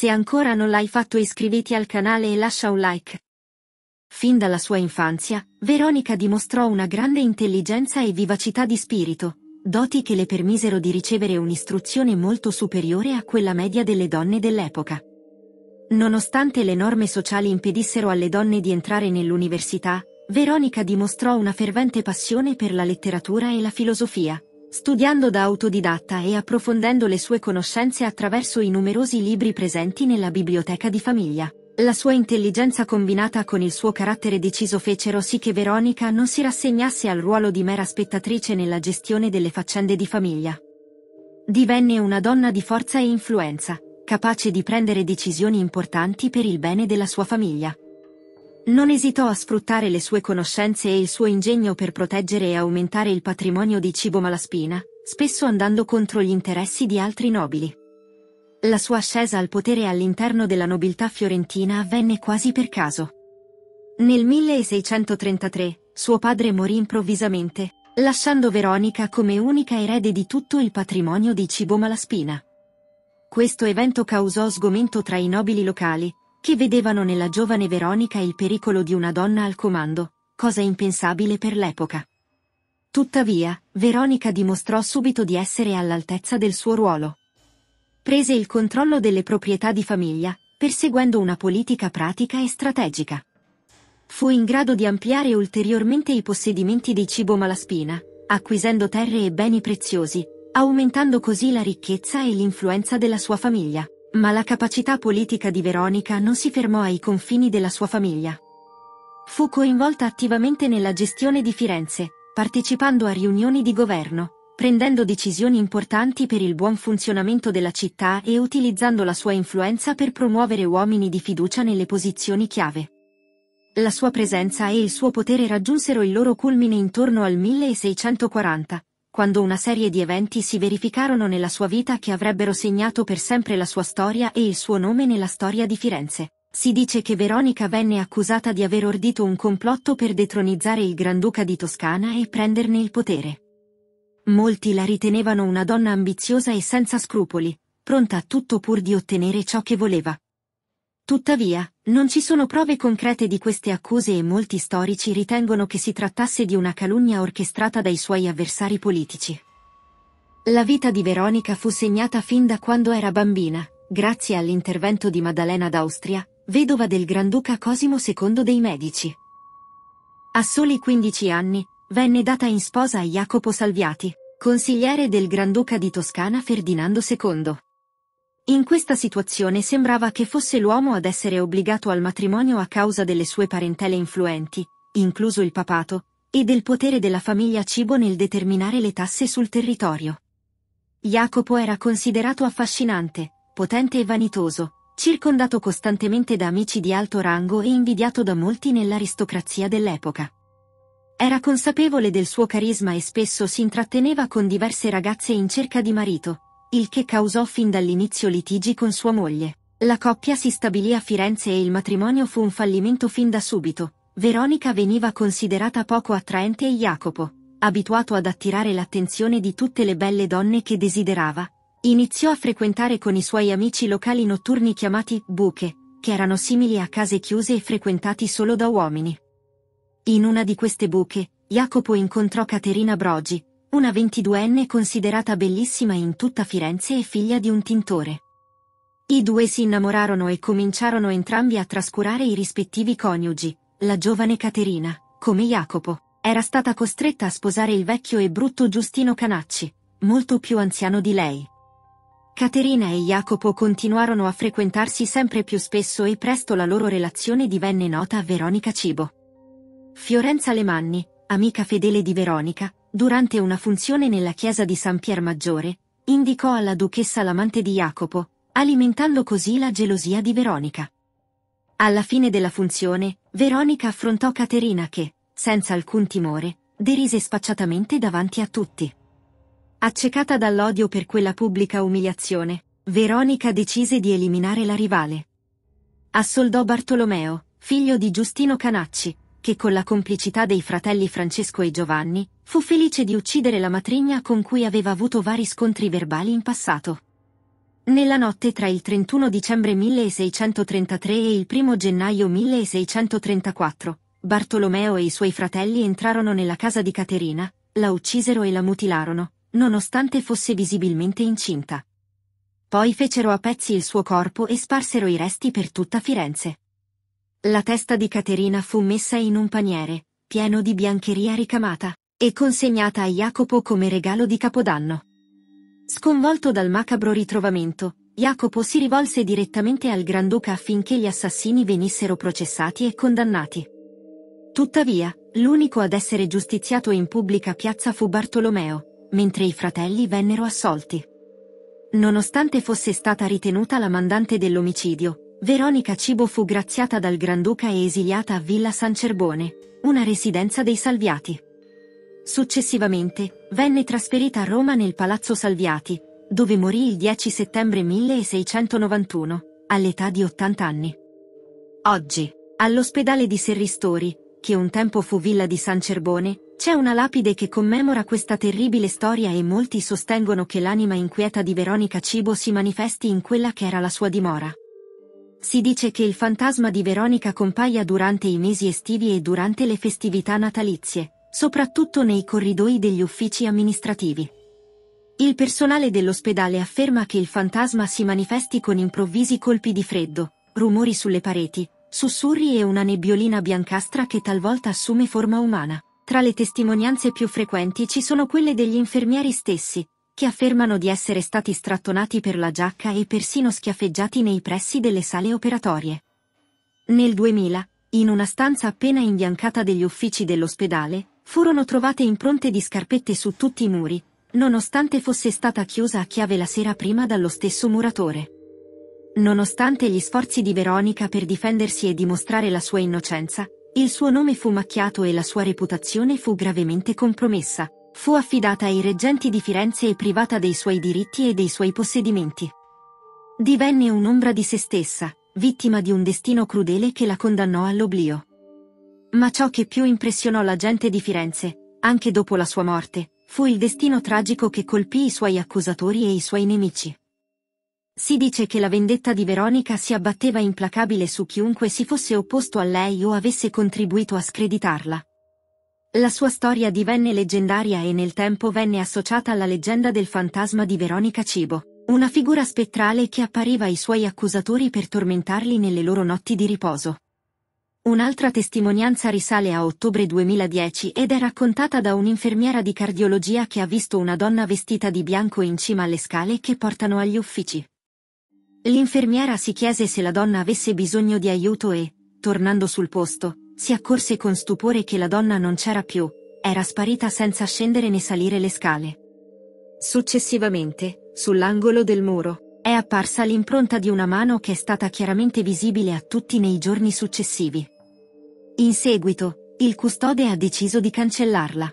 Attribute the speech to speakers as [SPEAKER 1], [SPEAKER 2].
[SPEAKER 1] Se ancora non l'hai fatto iscriviti al canale e lascia un like. Fin dalla sua infanzia, Veronica dimostrò una grande intelligenza e vivacità di spirito, doti che le permisero di ricevere un'istruzione molto superiore a quella media delle donne dell'epoca. Nonostante le norme sociali impedissero alle donne di entrare nell'università, Veronica dimostrò una fervente passione per la letteratura e la filosofia, studiando da autodidatta e approfondendo le sue conoscenze attraverso i numerosi libri presenti nella biblioteca di famiglia. La sua intelligenza combinata con il suo carattere deciso fecero sì che Veronica non si rassegnasse al ruolo di mera spettatrice nella gestione delle faccende di famiglia. Divenne una donna di forza e influenza, capace di prendere decisioni importanti per il bene della sua famiglia. Non esitò a sfruttare le sue conoscenze e il suo ingegno per proteggere e aumentare il patrimonio di Cibo Malaspina, spesso andando contro gli interessi di altri nobili. La sua ascesa al potere all'interno della nobiltà fiorentina avvenne quasi per caso. Nel 1633, suo padre morì improvvisamente, lasciando Veronica come unica erede di tutto il patrimonio di Cibo Malaspina. Questo evento causò sgomento tra i nobili locali, che vedevano nella giovane Veronica il pericolo di una donna al comando, cosa impensabile per l'epoca. Tuttavia, Veronica dimostrò subito di essere all'altezza del suo ruolo. Prese il controllo delle proprietà di famiglia, perseguendo una politica pratica e strategica. Fu in grado di ampliare ulteriormente i possedimenti di cibo malaspina, acquisendo terre e beni preziosi, aumentando così la ricchezza e l'influenza della sua famiglia. Ma la capacità politica di Veronica non si fermò ai confini della sua famiglia. Fu coinvolta attivamente nella gestione di Firenze, partecipando a riunioni di governo, prendendo decisioni importanti per il buon funzionamento della città e utilizzando la sua influenza per promuovere uomini di fiducia nelle posizioni chiave. La sua presenza e il suo potere raggiunsero il loro culmine intorno al 1640, quando una serie di eventi si verificarono nella sua vita che avrebbero segnato per sempre la sua storia e il suo nome nella storia di Firenze. Si dice che Veronica venne accusata di aver ordito un complotto per detronizzare il Granduca di Toscana e prenderne il potere. Molti la ritenevano una donna ambiziosa e senza scrupoli, pronta a tutto pur di ottenere ciò che voleva, Tuttavia, non ci sono prove concrete di queste accuse e molti storici ritengono che si trattasse di una calunnia orchestrata dai suoi avversari politici. La vita di Veronica fu segnata fin da quando era bambina, grazie all'intervento di Maddalena d'Austria, vedova del Granduca Cosimo II dei Medici. A soli 15 anni, venne data in sposa a Jacopo Salviati, consigliere del Granduca di Toscana Ferdinando II. In questa situazione sembrava che fosse l'uomo ad essere obbligato al matrimonio a causa delle sue parentele influenti, incluso il papato, e del potere della famiglia Cibo nel determinare le tasse sul territorio. Jacopo era considerato affascinante, potente e vanitoso, circondato costantemente da amici di alto rango e invidiato da molti nell'aristocrazia dell'epoca. Era consapevole del suo carisma e spesso si intratteneva con diverse ragazze in cerca di marito, il che causò fin dall'inizio litigi con sua moglie. La coppia si stabilì a Firenze e il matrimonio fu un fallimento fin da subito. Veronica veniva considerata poco attraente e Jacopo, abituato ad attirare l'attenzione di tutte le belle donne che desiderava, iniziò a frequentare con i suoi amici locali notturni chiamati buche, che erano simili a case chiuse e frequentati solo da uomini. In una di queste buche, Jacopo incontrò Caterina Brogi, una ventiduenne considerata bellissima in tutta Firenze e figlia di un tintore. I due si innamorarono e cominciarono entrambi a trascurare i rispettivi coniugi. La giovane Caterina, come Jacopo, era stata costretta a sposare il vecchio e brutto Giustino Canacci, molto più anziano di lei. Caterina e Jacopo continuarono a frequentarsi sempre più spesso e presto la loro relazione divenne nota a Veronica Cibo. Fiorenza Lemanni, amica fedele di Veronica, durante una funzione nella chiesa di San Pier Maggiore, indicò alla duchessa l'amante di Jacopo, alimentando così la gelosia di Veronica. Alla fine della funzione, Veronica affrontò Caterina che, senza alcun timore, derise spacciatamente davanti a tutti. Accecata dall'odio per quella pubblica umiliazione, Veronica decise di eliminare la rivale. Assoldò Bartolomeo, figlio di Giustino Canacci, che con la complicità dei fratelli Francesco e Giovanni, fu felice di uccidere la matrigna con cui aveva avuto vari scontri verbali in passato. Nella notte tra il 31 dicembre 1633 e il 1 gennaio 1634, Bartolomeo e i suoi fratelli entrarono nella casa di Caterina, la uccisero e la mutilarono, nonostante fosse visibilmente incinta. Poi fecero a pezzi il suo corpo e sparsero i resti per tutta Firenze. La testa di Caterina fu messa in un paniere, pieno di biancheria ricamata, e consegnata a Jacopo come regalo di Capodanno. Sconvolto dal macabro ritrovamento, Jacopo si rivolse direttamente al Granduca affinché gli assassini venissero processati e condannati. Tuttavia, l'unico ad essere giustiziato in pubblica piazza fu Bartolomeo, mentre i fratelli vennero assolti. Nonostante fosse stata ritenuta la mandante dell'omicidio, Veronica Cibo fu graziata dal Granduca e esiliata a Villa San Cerbone, una residenza dei Salviati. Successivamente, venne trasferita a Roma nel Palazzo Salviati, dove morì il 10 settembre 1691, all'età di 80 anni. Oggi, all'ospedale di Serristori, che un tempo fu Villa di San Cerbone, c'è una lapide che commemora questa terribile storia e molti sostengono che l'anima inquieta di Veronica Cibo si manifesti in quella che era la sua dimora. Si dice che il fantasma di Veronica compaia durante i mesi estivi e durante le festività natalizie, soprattutto nei corridoi degli uffici amministrativi. Il personale dell'ospedale afferma che il fantasma si manifesti con improvvisi colpi di freddo, rumori sulle pareti, sussurri e una nebbiolina biancastra che talvolta assume forma umana. Tra le testimonianze più frequenti ci sono quelle degli infermieri stessi, che affermano di essere stati strattonati per la giacca e persino schiaffeggiati nei pressi delle sale operatorie. Nel 2000, in una stanza appena imbiancata degli uffici dell'ospedale, furono trovate impronte di scarpette su tutti i muri, nonostante fosse stata chiusa a chiave la sera prima dallo stesso muratore. Nonostante gli sforzi di Veronica per difendersi e dimostrare la sua innocenza, il suo nome fu macchiato e la sua reputazione fu gravemente compromessa fu affidata ai reggenti di Firenze e privata dei suoi diritti e dei suoi possedimenti. Divenne un'ombra di se stessa, vittima di un destino crudele che la condannò all'oblio. Ma ciò che più impressionò la gente di Firenze, anche dopo la sua morte, fu il destino tragico che colpì i suoi accusatori e i suoi nemici. Si dice che la vendetta di Veronica si abbatteva implacabile su chiunque si fosse opposto a lei o avesse contribuito a screditarla. La sua storia divenne leggendaria e nel tempo venne associata alla leggenda del fantasma di Veronica Cibo, una figura spettrale che appariva ai suoi accusatori per tormentarli nelle loro notti di riposo. Un'altra testimonianza risale a ottobre 2010 ed è raccontata da un'infermiera di cardiologia che ha visto una donna vestita di bianco in cima alle scale che portano agli uffici. L'infermiera si chiese se la donna avesse bisogno di aiuto e, tornando sul posto, si accorse con stupore che la donna non c'era più, era sparita senza scendere né salire le scale. Successivamente, sull'angolo del muro, è apparsa l'impronta di una mano che è stata chiaramente visibile a tutti nei giorni successivi. In seguito, il custode ha deciso di cancellarla.